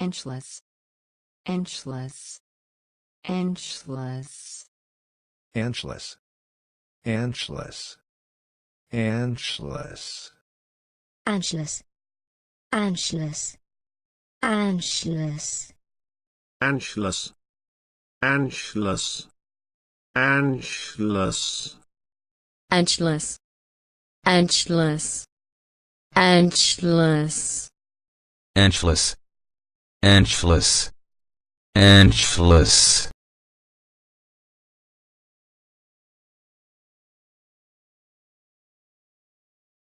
Anschluss. Anschluss. Anschluss. Anschluss. Anschluss. Anschluss. Anschluss. Anschluss. Anschluss. Anschluss. Anschluss. Anschluss. Anschluss. Anschluss. Anschluss. Anschluss. Anschluss. Anschluss.